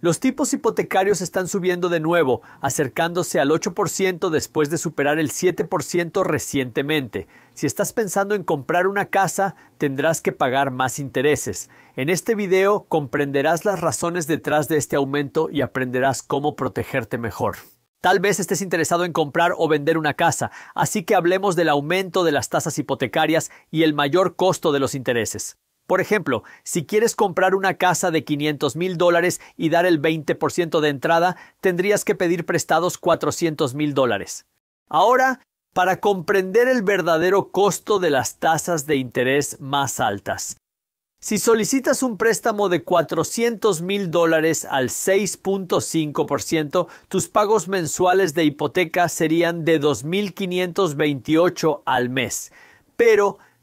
Los tipos hipotecarios están subiendo de nuevo, acercándose al 8% después de superar el 7% recientemente. Si estás pensando en comprar una casa, tendrás que pagar más intereses. En este video comprenderás las razones detrás de este aumento y aprenderás cómo protegerte mejor. Tal vez estés interesado en comprar o vender una casa, así que hablemos del aumento de las tasas hipotecarias y el mayor costo de los intereses. Por ejemplo, si quieres comprar una casa de 500 mil dólares y dar el 20% de entrada, tendrías que pedir prestados 400 mil dólares. Ahora, para comprender el verdadero costo de las tasas de interés más altas. Si solicitas un préstamo de 400 mil dólares al 6.5%, tus pagos mensuales de hipoteca serían de 2.528 al mes. Pero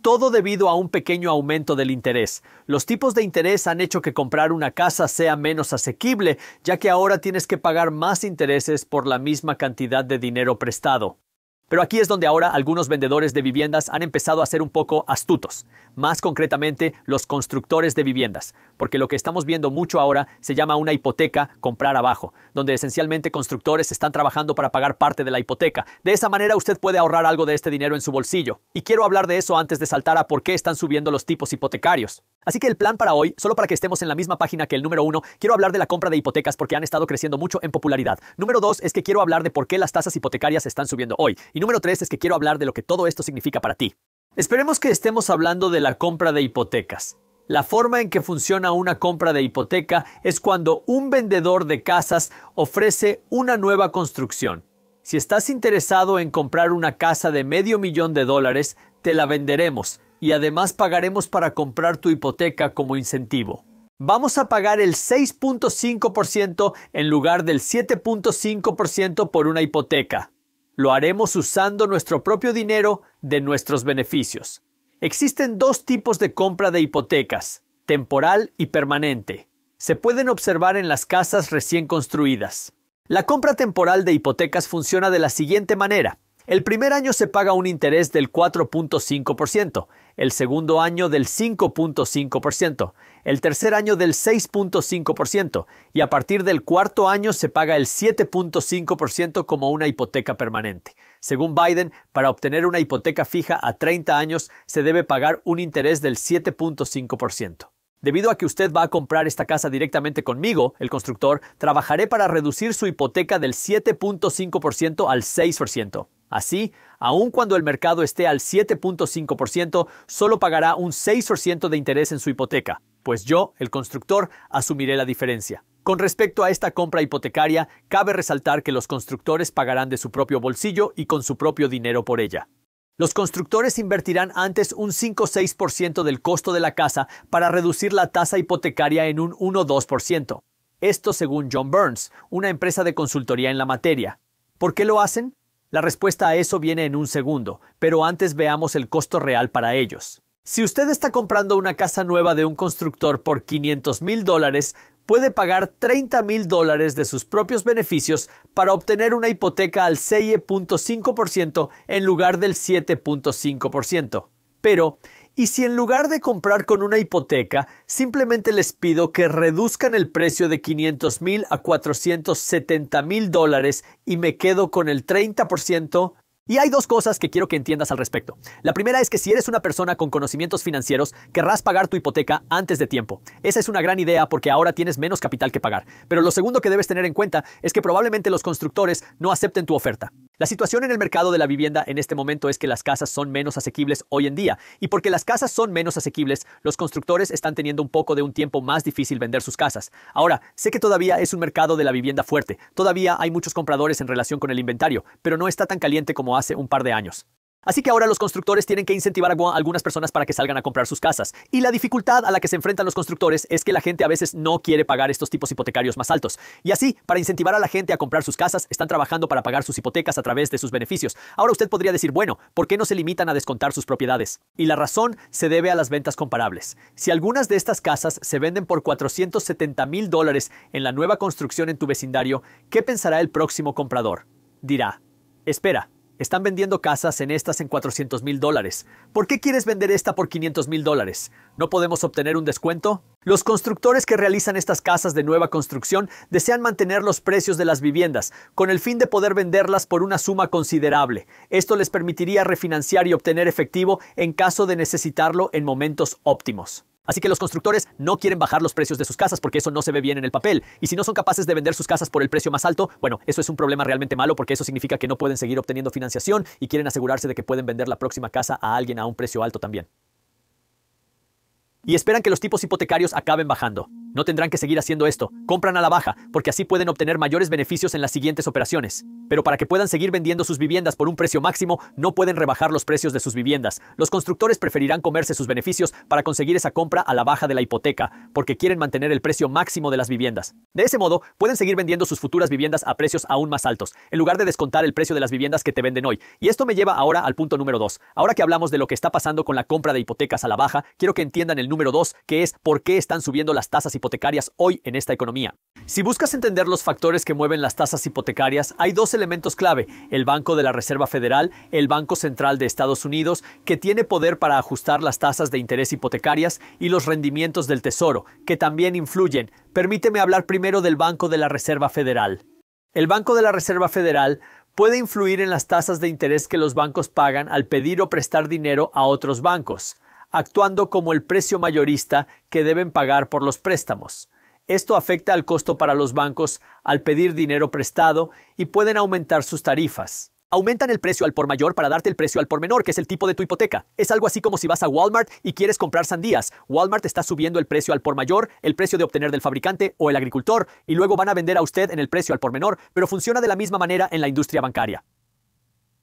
todo debido a un pequeño aumento del interés. Los tipos de interés han hecho que comprar una casa sea menos asequible, ya que ahora tienes que pagar más intereses por la misma cantidad de dinero prestado. Pero aquí es donde ahora algunos vendedores de viviendas han empezado a ser un poco astutos, más concretamente los constructores de viviendas, porque lo que estamos viendo mucho ahora se llama una hipoteca comprar abajo, donde esencialmente constructores están trabajando para pagar parte de la hipoteca. De esa manera usted puede ahorrar algo de este dinero en su bolsillo. Y quiero hablar de eso antes de saltar a por qué están subiendo los tipos hipotecarios. Así que el plan para hoy, solo para que estemos en la misma página que el número uno, quiero hablar de la compra de hipotecas porque han estado creciendo mucho en popularidad. Número dos es que quiero hablar de por qué las tasas hipotecarias están subiendo hoy número tres es que quiero hablar de lo que todo esto significa para ti. Esperemos que estemos hablando de la compra de hipotecas. La forma en que funciona una compra de hipoteca es cuando un vendedor de casas ofrece una nueva construcción. Si estás interesado en comprar una casa de medio millón de dólares, te la venderemos y además pagaremos para comprar tu hipoteca como incentivo. Vamos a pagar el 6.5% en lugar del 7.5% por una hipoteca. Lo haremos usando nuestro propio dinero de nuestros beneficios. Existen dos tipos de compra de hipotecas, temporal y permanente. Se pueden observar en las casas recién construidas. La compra temporal de hipotecas funciona de la siguiente manera. El primer año se paga un interés del 4.5%, el segundo año del 5.5%, el tercer año del 6.5% y a partir del cuarto año se paga el 7.5% como una hipoteca permanente. Según Biden, para obtener una hipoteca fija a 30 años se debe pagar un interés del 7.5%. Debido a que usted va a comprar esta casa directamente conmigo, el constructor, trabajaré para reducir su hipoteca del 7.5% al 6%. Así, aun cuando el mercado esté al 7.5%, solo pagará un 6% de interés en su hipoteca, pues yo, el constructor, asumiré la diferencia. Con respecto a esta compra hipotecaria, cabe resaltar que los constructores pagarán de su propio bolsillo y con su propio dinero por ella. Los constructores invertirán antes un 5-6% o del costo de la casa para reducir la tasa hipotecaria en un 1-2%. Esto según John Burns, una empresa de consultoría en la materia. ¿Por qué lo hacen? La respuesta a eso viene en un segundo, pero antes veamos el costo real para ellos. Si usted está comprando una casa nueva de un constructor por 500 mil dólares, puede pagar 30 mil dólares de sus propios beneficios para obtener una hipoteca al 6.5% en lugar del 7.5%. Pero, ¿y si en lugar de comprar con una hipoteca, simplemente les pido que reduzcan el precio de 500 mil a 470 mil dólares y me quedo con el 30%? Y hay dos cosas que quiero que entiendas al respecto. La primera es que si eres una persona con conocimientos financieros, querrás pagar tu hipoteca antes de tiempo. Esa es una gran idea porque ahora tienes menos capital que pagar. Pero lo segundo que debes tener en cuenta es que probablemente los constructores no acepten tu oferta. La situación en el mercado de la vivienda en este momento es que las casas son menos asequibles hoy en día y porque las casas son menos asequibles, los constructores están teniendo un poco de un tiempo más difícil vender sus casas. Ahora, sé que todavía es un mercado de la vivienda fuerte, todavía hay muchos compradores en relación con el inventario, pero no está tan caliente como hace un par de años. Así que ahora los constructores tienen que incentivar a algunas personas para que salgan a comprar sus casas. Y la dificultad a la que se enfrentan los constructores es que la gente a veces no quiere pagar estos tipos hipotecarios más altos. Y así, para incentivar a la gente a comprar sus casas, están trabajando para pagar sus hipotecas a través de sus beneficios. Ahora usted podría decir, bueno, ¿por qué no se limitan a descontar sus propiedades? Y la razón se debe a las ventas comparables. Si algunas de estas casas se venden por 470 mil dólares en la nueva construcción en tu vecindario, ¿qué pensará el próximo comprador? Dirá, espera, están vendiendo casas en estas en 400 mil dólares. ¿Por qué quieres vender esta por 500 mil dólares? ¿No podemos obtener un descuento? Los constructores que realizan estas casas de nueva construcción desean mantener los precios de las viviendas, con el fin de poder venderlas por una suma considerable. Esto les permitiría refinanciar y obtener efectivo en caso de necesitarlo en momentos óptimos. Así que los constructores no quieren bajar los precios de sus casas porque eso no se ve bien en el papel. Y si no son capaces de vender sus casas por el precio más alto, bueno, eso es un problema realmente malo porque eso significa que no pueden seguir obteniendo financiación y quieren asegurarse de que pueden vender la próxima casa a alguien a un precio alto también y esperan que los tipos hipotecarios acaben bajando. No tendrán que seguir haciendo esto, compran a la baja, porque así pueden obtener mayores beneficios en las siguientes operaciones. Pero para que puedan seguir vendiendo sus viviendas por un precio máximo, no pueden rebajar los precios de sus viviendas. Los constructores preferirán comerse sus beneficios para conseguir esa compra a la baja de la hipoteca, porque quieren mantener el precio máximo de las viviendas. De ese modo, pueden seguir vendiendo sus futuras viviendas a precios aún más altos, en lugar de descontar el precio de las viviendas que te venden hoy. Y esto me lleva ahora al punto número 2. Ahora que hablamos de lo que está pasando con la compra de hipotecas a la baja, quiero que entiendan el número 2, que es por qué están subiendo las tasas hipotecarias hoy en esta economía. Si buscas entender los factores que mueven las tasas hipotecarias, hay dos elementos clave, el Banco de la Reserva Federal, el Banco Central de Estados Unidos, que tiene poder para ajustar las tasas de interés hipotecarias y los rendimientos del Tesoro, que también influyen. Permíteme hablar primero del Banco de la Reserva Federal. El Banco de la Reserva Federal puede influir en las tasas de interés que los bancos pagan al pedir o prestar dinero a otros bancos actuando como el precio mayorista que deben pagar por los préstamos. Esto afecta al costo para los bancos al pedir dinero prestado y pueden aumentar sus tarifas. Aumentan el precio al por mayor para darte el precio al por menor, que es el tipo de tu hipoteca. Es algo así como si vas a Walmart y quieres comprar sandías. Walmart está subiendo el precio al por mayor, el precio de obtener del fabricante o el agricultor, y luego van a vender a usted en el precio al por menor, pero funciona de la misma manera en la industria bancaria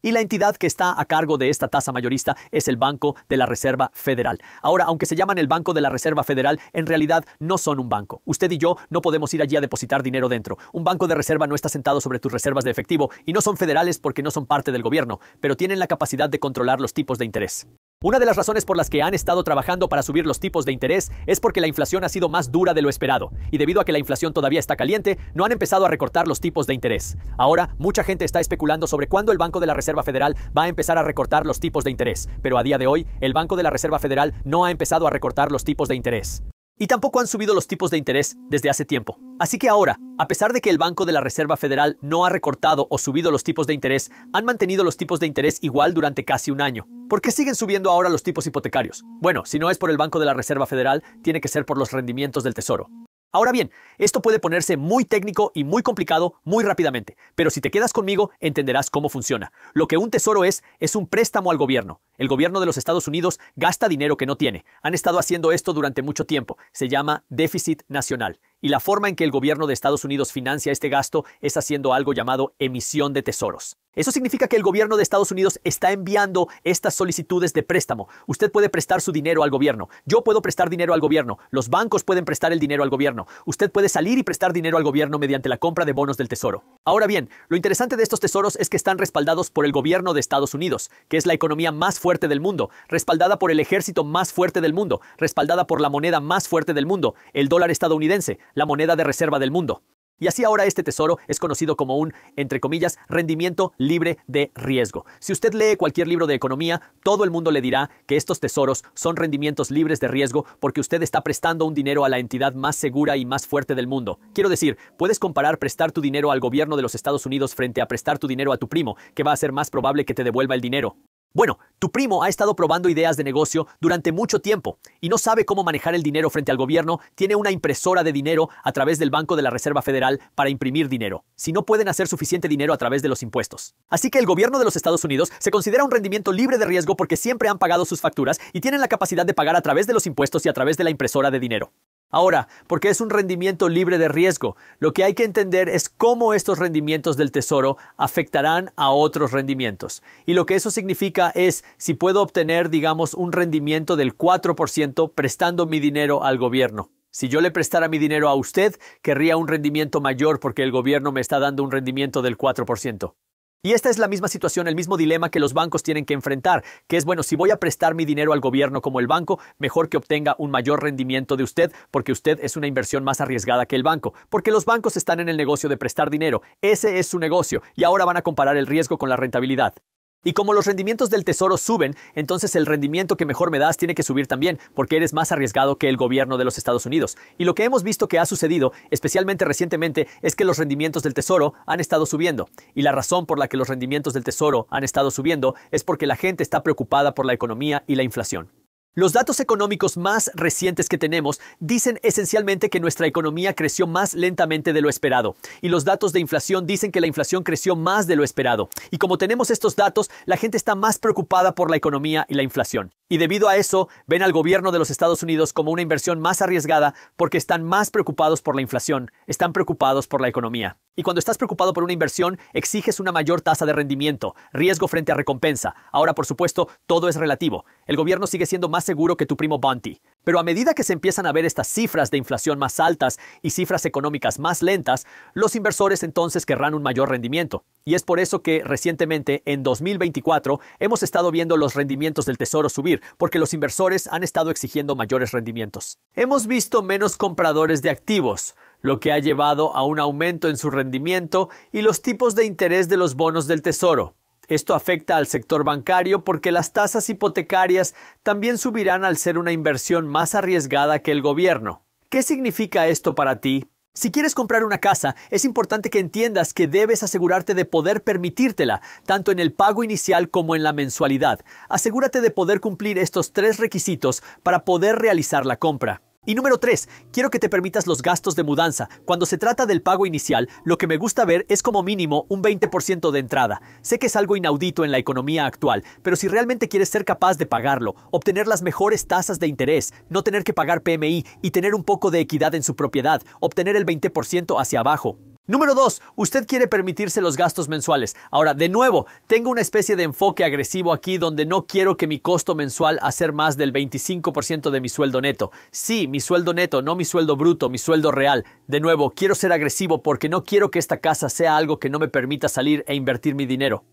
y la entidad que está a cargo de esta tasa mayorista es el Banco de la Reserva Federal. Ahora, aunque se llaman el Banco de la Reserva Federal, en realidad no son un banco. Usted y yo no podemos ir allí a depositar dinero dentro. Un banco de reserva no está sentado sobre tus reservas de efectivo y no son federales porque no son parte del gobierno, pero tienen la capacidad de controlar los tipos de interés. Una de las razones por las que han estado trabajando para subir los tipos de interés es porque la inflación ha sido más dura de lo esperado, y debido a que la inflación todavía está caliente, no han empezado a recortar los tipos de interés. Ahora, mucha gente está especulando sobre cuándo el Banco de la Reserva Federal va a empezar a recortar los tipos de interés, pero a día de hoy, el Banco de la Reserva Federal no ha empezado a recortar los tipos de interés. Y tampoco han subido los tipos de interés desde hace tiempo. Así que ahora, a pesar de que el Banco de la Reserva Federal no ha recortado o subido los tipos de interés, han mantenido los tipos de interés igual durante casi un año. ¿Por qué siguen subiendo ahora los tipos hipotecarios? Bueno, si no es por el Banco de la Reserva Federal, tiene que ser por los rendimientos del Tesoro. Ahora bien, esto puede ponerse muy técnico y muy complicado muy rápidamente, pero si te quedas conmigo entenderás cómo funciona. Lo que un tesoro es es un préstamo al gobierno. El gobierno de los Estados Unidos gasta dinero que no tiene. Han estado haciendo esto durante mucho tiempo. Se llama déficit nacional. Y la forma en que el gobierno de Estados Unidos financia este gasto es haciendo algo llamado emisión de tesoros. Eso significa que el gobierno de Estados Unidos está enviando estas solicitudes de préstamo. Usted puede prestar su dinero al gobierno. Yo puedo prestar dinero al gobierno. Los bancos pueden prestar el dinero al gobierno. Usted puede salir y prestar dinero al gobierno mediante la compra de bonos del tesoro. Ahora bien, lo interesante de estos tesoros es que están respaldados por el gobierno de Estados Unidos, que es la economía más fuerte del mundo, respaldada por el ejército más fuerte del mundo, respaldada por la moneda más fuerte del mundo, el dólar estadounidense, la moneda de reserva del mundo. Y así ahora este tesoro es conocido como un, entre comillas, rendimiento libre de riesgo. Si usted lee cualquier libro de economía, todo el mundo le dirá que estos tesoros son rendimientos libres de riesgo porque usted está prestando un dinero a la entidad más segura y más fuerte del mundo. Quiero decir, puedes comparar prestar tu dinero al gobierno de los Estados Unidos frente a prestar tu dinero a tu primo, que va a ser más probable que te devuelva el dinero. Bueno, tu primo ha estado probando ideas de negocio durante mucho tiempo y no sabe cómo manejar el dinero frente al gobierno, tiene una impresora de dinero a través del Banco de la Reserva Federal para imprimir dinero, si no pueden hacer suficiente dinero a través de los impuestos. Así que el gobierno de los Estados Unidos se considera un rendimiento libre de riesgo porque siempre han pagado sus facturas y tienen la capacidad de pagar a través de los impuestos y a través de la impresora de dinero. Ahora, porque es un rendimiento libre de riesgo, lo que hay que entender es cómo estos rendimientos del tesoro afectarán a otros rendimientos. Y lo que eso significa es si puedo obtener, digamos, un rendimiento del 4% prestando mi dinero al gobierno. Si yo le prestara mi dinero a usted, querría un rendimiento mayor porque el gobierno me está dando un rendimiento del 4%. Y esta es la misma situación, el mismo dilema que los bancos tienen que enfrentar, que es, bueno, si voy a prestar mi dinero al gobierno como el banco, mejor que obtenga un mayor rendimiento de usted, porque usted es una inversión más arriesgada que el banco, porque los bancos están en el negocio de prestar dinero, ese es su negocio, y ahora van a comparar el riesgo con la rentabilidad. Y como los rendimientos del tesoro suben, entonces el rendimiento que mejor me das tiene que subir también, porque eres más arriesgado que el gobierno de los Estados Unidos. Y lo que hemos visto que ha sucedido, especialmente recientemente, es que los rendimientos del tesoro han estado subiendo. Y la razón por la que los rendimientos del tesoro han estado subiendo es porque la gente está preocupada por la economía y la inflación. Los datos económicos más recientes que tenemos dicen esencialmente que nuestra economía creció más lentamente de lo esperado y los datos de inflación dicen que la inflación creció más de lo esperado. Y como tenemos estos datos, la gente está más preocupada por la economía y la inflación. Y debido a eso, ven al gobierno de los Estados Unidos como una inversión más arriesgada porque están más preocupados por la inflación, están preocupados por la economía. Y cuando estás preocupado por una inversión, exiges una mayor tasa de rendimiento, riesgo frente a recompensa. Ahora, por supuesto, todo es relativo. El gobierno sigue siendo más seguro que tu primo Bonti. Pero a medida que se empiezan a ver estas cifras de inflación más altas y cifras económicas más lentas, los inversores entonces querrán un mayor rendimiento. Y es por eso que recientemente, en 2024, hemos estado viendo los rendimientos del tesoro subir, porque los inversores han estado exigiendo mayores rendimientos. Hemos visto menos compradores de activos lo que ha llevado a un aumento en su rendimiento y los tipos de interés de los bonos del tesoro. Esto afecta al sector bancario porque las tasas hipotecarias también subirán al ser una inversión más arriesgada que el gobierno. ¿Qué significa esto para ti? Si quieres comprar una casa, es importante que entiendas que debes asegurarte de poder permitírtela, tanto en el pago inicial como en la mensualidad. Asegúrate de poder cumplir estos tres requisitos para poder realizar la compra. Y número 3, quiero que te permitas los gastos de mudanza. Cuando se trata del pago inicial, lo que me gusta ver es como mínimo un 20% de entrada. Sé que es algo inaudito en la economía actual, pero si realmente quieres ser capaz de pagarlo, obtener las mejores tasas de interés, no tener que pagar PMI y tener un poco de equidad en su propiedad, obtener el 20% hacia abajo, Número 2. Usted quiere permitirse los gastos mensuales. Ahora, de nuevo, tengo una especie de enfoque agresivo aquí donde no quiero que mi costo mensual sea más del 25% de mi sueldo neto. Sí, mi sueldo neto, no mi sueldo bruto, mi sueldo real. De nuevo, quiero ser agresivo porque no quiero que esta casa sea algo que no me permita salir e invertir mi dinero.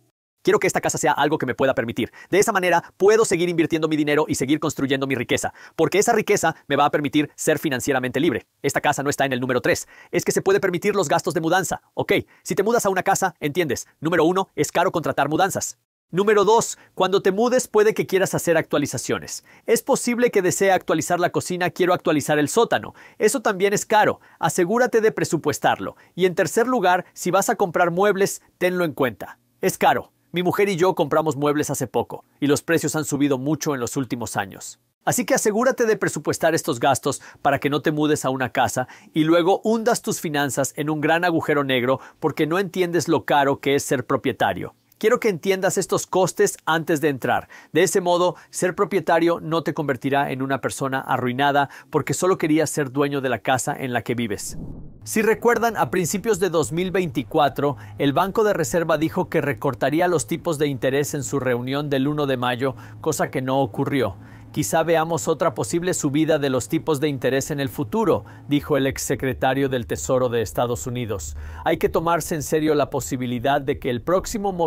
Quiero que esta casa sea algo que me pueda permitir. De esa manera puedo seguir invirtiendo mi dinero y seguir construyendo mi riqueza, porque esa riqueza me va a permitir ser financieramente libre. Esta casa no está en el número 3. Es que se puede permitir los gastos de mudanza. Ok, si te mudas a una casa, entiendes. Número 1, es caro contratar mudanzas. Número 2. Cuando te mudes puede que quieras hacer actualizaciones. Es posible que desee actualizar la cocina, quiero actualizar el sótano. Eso también es caro. Asegúrate de presupuestarlo. Y en tercer lugar, si vas a comprar muebles, tenlo en cuenta. Es caro. Mi mujer y yo compramos muebles hace poco, y los precios han subido mucho en los últimos años. Así que asegúrate de presupuestar estos gastos para que no te mudes a una casa y luego hundas tus finanzas en un gran agujero negro porque no entiendes lo caro que es ser propietario. Quiero que entiendas estos costes antes de entrar. De ese modo, ser propietario no te convertirá en una persona arruinada porque solo querías ser dueño de la casa en la que vives. Si recuerdan, a principios de 2024, el Banco de Reserva dijo que recortaría los tipos de interés en su reunión del 1 de mayo, cosa que no ocurrió. Quizá veamos otra posible subida de los tipos de interés en el futuro, dijo el exsecretario del Tesoro de Estados Unidos. Hay que tomarse en serio la posibilidad de que el próximo movimiento